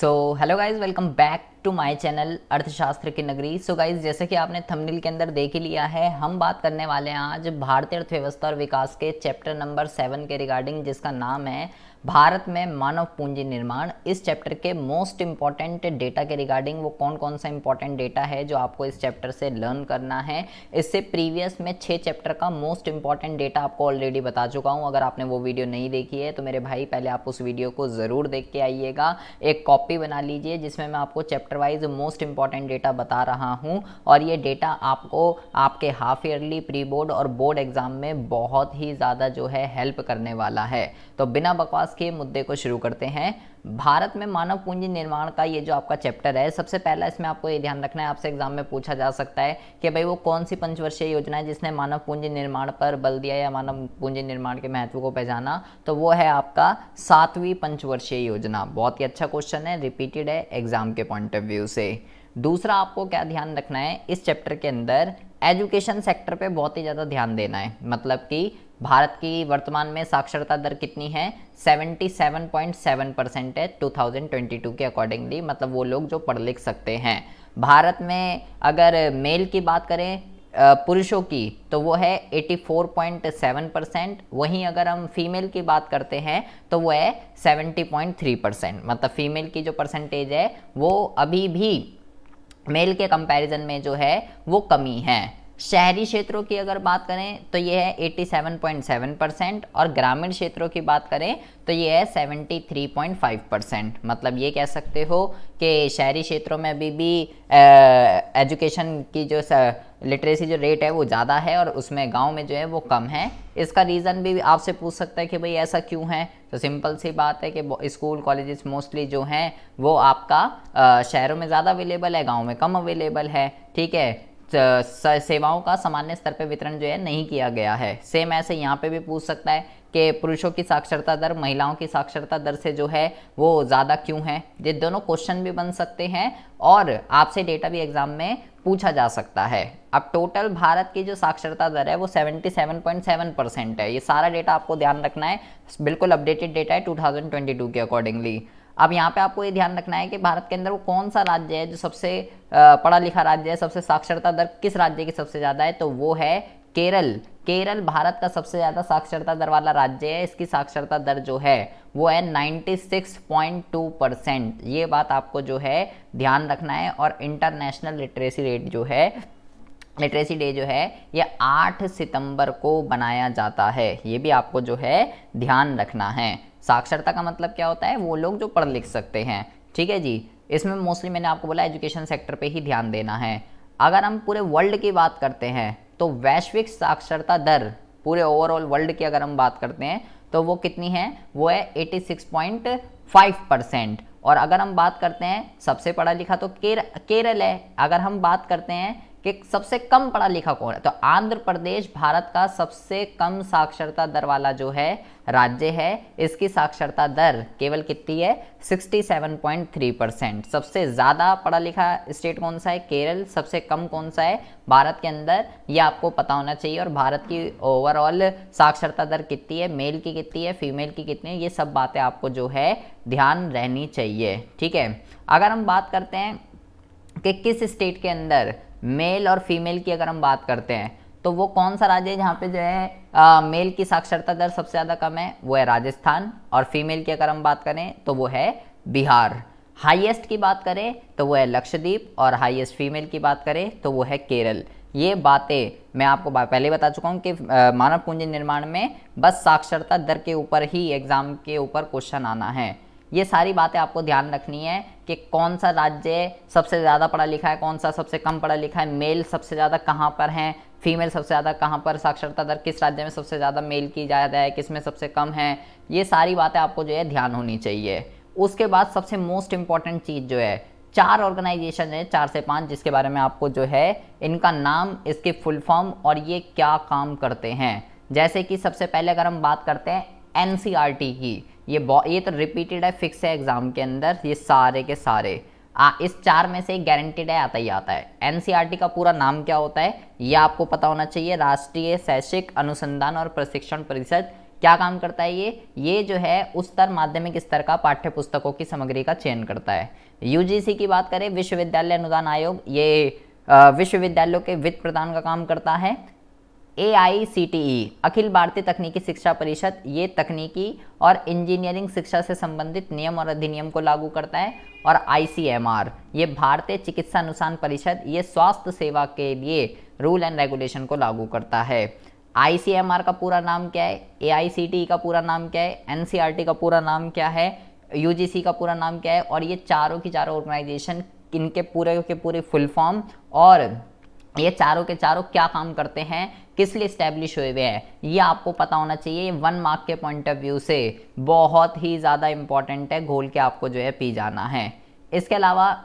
so hello guys welcome back to my channel अर्थशास्त्र की नगरी सो गाइज जैसे कि आपने थंबनेल के अंदर देख ही लिया है हम बात करने वाले हैं आज भारतीय अर्थव्यवस्था और विकास के चैप्टर नंबर सेवन के रिगार्डिंग जिसका नाम है भारत में मानव पूंजी निर्माण इस चैप्टर के मोस्ट इंपॉर्टेंट डेटा के रिगार्डिंग वो कौन कौन सा इंपॉर्टेंट डेटा है जो आपको इस चैप्टर से लर्न करना है इससे प्रीवियस में छः चैप्टर का मोस्ट इंपॉर्टेंट डेटा आपको ऑलरेडी बता चुका हूँ अगर आपने वो वीडियो नहीं देखी है तो मेरे भाई पहले आप उस वीडियो को ज़रूर देख के आइएगा एक कॉपी बना लीजिए जिसमें मैं आपको chapter wise most important data बता रहा हूँ और ये डेटा आपको आपके हाफ ईयरली प्री बोर्ड और बोर्ड एग्ज़ाम में बहुत ही ज़्यादा जो है हेल्प करने वाला है तो बिना बकवास के मुद्दे को शुरू करते हैं भारत में मानव पूंजी निर्माण का ये जो आपका चैप्टर है सबसे पहला इसमें आपको ये ध्यान रखना है आपसे एग्जाम में पूछा जा सकता है कि भाई वो कौन सी पंचवर्षीय योजना है जिसने मानव पूंजी निर्माण पर बल दिया या मानव पूंजी निर्माण के महत्व को पहचाना तो वो है आपका सातवीं पंचवर्षीय योजना बहुत ही अच्छा क्वेश्चन है रिपीटेड है एग्जाम के पॉइंट ऑफ व्यू से दूसरा आपको क्या ध्यान रखना है इस चैप्टर के अंदर एजुकेशन सेक्टर पे बहुत ही ज़्यादा ध्यान देना है मतलब कि भारत की वर्तमान में साक्षरता दर कितनी है 77.7 परसेंट है 2022 के अकॉर्डिंगली मतलब वो लोग जो पढ़ लिख सकते हैं भारत में अगर मेल की बात करें पुरुषों की तो वो है 84.7 परसेंट वहीं अगर हम फीमेल की बात करते हैं तो वो है 70.3 परसेंट मतलब फीमेल की जो परसेंटेज है वो अभी भी मेल के कंपैरिजन में जो है वो कमी है शहरी क्षेत्रों की अगर बात करें तो ये है 87.7 परसेंट और ग्रामीण क्षेत्रों की बात करें तो ये है 73.5 परसेंट मतलब ये कह सकते हो कि शहरी क्षेत्रों में अभी भी एजुकेशन की जो लिटरेसी जो रेट है वो ज़्यादा है और उसमें गांव में जो है वो कम है इसका रीज़न भी आपसे पूछ सकता है कि भाई ऐसा क्यों है तो सिंपल सी बात है कि स्कूल कॉलेजेस मोस्टली जो हैं वो आपका शहरों में ज़्यादा अवेलेबल है गाँव में कम अवेलेबल है ठीक है सेवाओं का सामान्य स्तर पर वितरण जो है नहीं किया गया है सेम ऐसे यहाँ पे भी पूछ सकता है कि पुरुषों की साक्षरता दर महिलाओं की साक्षरता दर से जो है वो ज़्यादा क्यों है ये दोनों क्वेश्चन भी बन सकते हैं और आपसे डेटा भी एग्जाम में पूछा जा सकता है अब टोटल भारत की जो साक्षरता दर है वो 77.7 परसेंट है ये सारा डेटा आपको ध्यान रखना है बिल्कुल अपडेटेड डेटा है 2022 के अकॉर्डिंगली अब यहाँ पे आपको ये ध्यान रखना है कि भारत के अंदर वो कौन सा राज्य है जो सबसे पढ़ा लिखा राज्य है सबसे साक्षरता दर किस राज्य की सबसे ज़्यादा है तो वो है केरल केरल भारत का सबसे ज़्यादा साक्षरता दर वाला राज्य है इसकी साक्षरता दर जो है वो है 96.2 परसेंट ये बात आपको जो है ध्यान रखना है और इंटरनेशनल लिटरेसी रेट जो है लिटरेसी डे जो है ये 8 सितंबर को बनाया जाता है ये भी आपको जो है ध्यान रखना है साक्षरता का मतलब क्या होता है वो लोग जो पढ़ लिख सकते हैं ठीक है जी इसमें मोस्टली मैंने आपको बोला एजुकेशन सेक्टर पे ही ध्यान देना है अगर हम पूरे वर्ल्ड की बात करते हैं तो वैश्विक साक्षरता दर पूरे ओवरऑल वर्ल्ड की अगर हम बात करते हैं तो वो कितनी है वो है एटी परसेंट और अगर हम बात करते हैं सबसे पढ़ा लिखा तो केर, केरल है अगर हम बात करते हैं कि सबसे कम पढ़ा लिखा कौन है तो आंध्र प्रदेश भारत का सबसे कम साक्षरता दर वाला जो है राज्य है इसकी साक्षरता दर केवल कितनी है 67.3 परसेंट सबसे ज़्यादा पढ़ा लिखा स्टेट कौन सा है केरल सबसे कम कौन सा है भारत के अंदर ये आपको पता होना चाहिए और भारत की ओवरऑल साक्षरता दर कितनी है मेल की कितनी है फीमेल की कितनी है ये सब बातें आपको जो है ध्यान रहनी चाहिए ठीक है अगर हम बात करते हैं कि किस स्टेट के अंदर मेल और फीमेल की अगर हम बात करते हैं तो वो कौन सा राज्य है जहाँ पे जो है आ, मेल की साक्षरता दर सबसे ज़्यादा कम है वो है राजस्थान और फीमेल की अगर हम बात करें तो वो है बिहार हाईएस्ट की बात करें तो वो है लक्षद्वीप और हाईएस्ट फीमेल की बात करें तो वो है केरल ये बातें मैं आपको पहले बता चुका हूँ कि मानव पूंजी निर्माण में बस साक्षरता दर के ऊपर ही एग्ज़ाम के ऊपर क्वेश्चन आना है ये सारी बातें आपको ध्यान रखनी है कि कौन सा राज्य सबसे ज़्यादा पढ़ा लिखा है कौन सा सबसे कम पढ़ा लिखा है मेल सबसे ज़्यादा कहाँ पर हैं फीमेल सबसे ज़्यादा कहाँ पर साक्षरता दर किस राज्य में सबसे ज़्यादा मेल की ज़्यादा है किस में सबसे कम है ये सारी बातें आपको जो है ध्यान होनी चाहिए उसके बाद सबसे मोस्ट इम्पॉर्टेंट चीज़ जो है चार ऑर्गेनाइजेशन है चार से पाँच जिसके बारे में आपको जो है इनका नाम इसके फुल फॉर्म और ये क्या काम करते हैं जैसे कि सबसे पहले अगर हम बात करते हैं एन की ये ये तो रिपीटेड है फिक्स है एग्ज़ाम के अंदर ये सारे के सारे आ, इस चार में से गारंटेड है आता ही आता है एनसीईआरटी e का पूरा नाम क्या होता है ये आपको पता होना चाहिए राष्ट्रीय शैक्षिक अनुसंधान और प्रशिक्षण परिषद क्या काम करता है ये ये जो है उस स्तर माध्यमिक स्तर का पाठ्य पुस्तकों की सामग्री का चयन करता है यूजीसी की बात करें विश्वविद्यालय अनुदान आयोग ये विश्वविद्यालयों के वित्त प्रदान का काम करता है ए आई सी टी ई अखिल भारतीय तकनीकी शिक्षा परिषद ये तकनीकी और इंजीनियरिंग शिक्षा से संबंधित नियम और अधिनियम को लागू करता है और आई सी एम आर ये भारतीय चिकित्सा अनुसार परिषद ये स्वास्थ्य सेवा के लिए रूल एंड रेगुलेशन को लागू करता है आई सी एम आर का पूरा नाम क्या है ए आई सी टी ई का पूरा नाम क्या है एन सी आर टी का पूरा नाम क्या है यू जी सी का पूरा नाम क्या है और ये चारों की चारों ऑर्गेनाइजेशन इनके पूरे के पूरे फुल फॉर्म और ये चारों के चारों क्या काम करते हैं किस लिए स्टैब्लिश हुए हुए हैं ये आपको पता होना चाहिए ये वन मार्क के पॉइंट ऑफ व्यू से बहुत ही ज़्यादा इम्पॉर्टेंट है घोल के आपको जो है पी जाना है इसके अलावा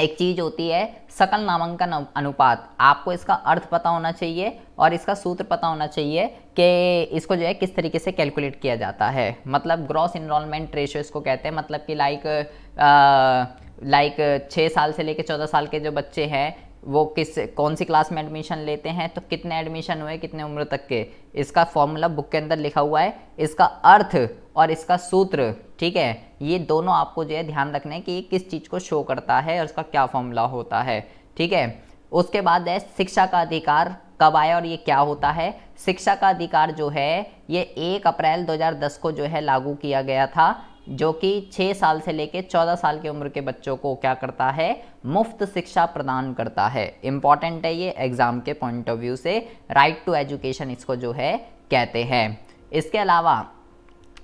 एक चीज़ होती है सकल नामांकन अनुपात आपको इसका अर्थ पता होना चाहिए और इसका सूत्र पता होना चाहिए कि इसको जो है किस तरीके से कैलकुलेट किया जाता है मतलब ग्रॉस इनरोलमेंट रेशो इसको कहते हैं मतलब कि लाइक लाइक छः साल से लेकर चौदह साल के जो बच्चे हैं वो किस कौन सी क्लास में एडमिशन लेते हैं तो कितने एडमिशन हुए कितने उम्र तक के इसका फॉर्मूला बुक के अंदर लिखा हुआ है इसका अर्थ और इसका सूत्र ठीक है ये दोनों आपको जो है ध्यान रखना है कि ये किस चीज़ को शो करता है और उसका क्या फॉर्मूला होता है ठीक है उसके बाद है शिक्षा का अधिकार कब आया और ये क्या होता है शिक्षा का अधिकार जो है ये एक अप्रैल 2010 को जो है लागू किया गया था जो कि 6 साल से लेकर 14 साल की उम्र के बच्चों को क्या करता है मुफ्त शिक्षा प्रदान करता है इम्पॉर्टेंट है ये एग्ज़ाम के पॉइंट ऑफ व्यू से राइट टू एजुकेशन इसको जो है कहते हैं इसके अलावा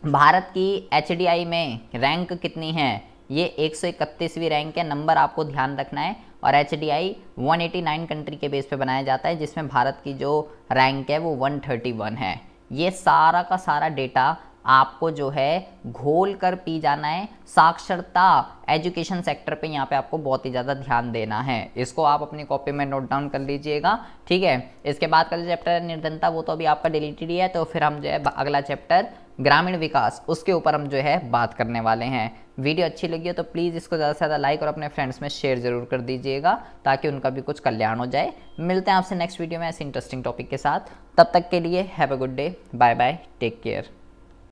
भारत की एच में रैंक कितनी है ये एक रैंक है नंबर आपको ध्यान रखना है और H D I one eighty nine country के बेस पे बनाया जाता है जिसमें भारत की जो रैंक है वो वन थर्टी वन है ये सारा का सारा डेटा आपको जो है घोल कर पी जाना है साक्षरता एजुकेशन सेक्टर पे यहाँ पे आपको बहुत ही ज़्यादा ध्यान देना है इसको आप अपनी कॉपी में नोट डाउन कर लीजिएगा ठीक है इसके बाद का जो चैप्टर है निर्धनता वो तो अभी आपका डिलीटेड ही है तो फिर हम जो है अगला चैप्टर ग्रामीण विकास उसके ऊपर हम जो है बात करने वाले हैं वीडियो अच्छी लगी है तो प्लीज़ इसको ज़्यादा से ज़्यादा लाइक और अपने फ्रेंड्स में शेयर ज़रूर कर दीजिएगा ताकि उनका भी कुछ कल्याण हो जाए मिलते हैं आपसे नेक्स्ट वीडियो में ऐसे इंटरेस्टिंग टॉपिक के साथ तब तक के लिए have a good day bye bye take care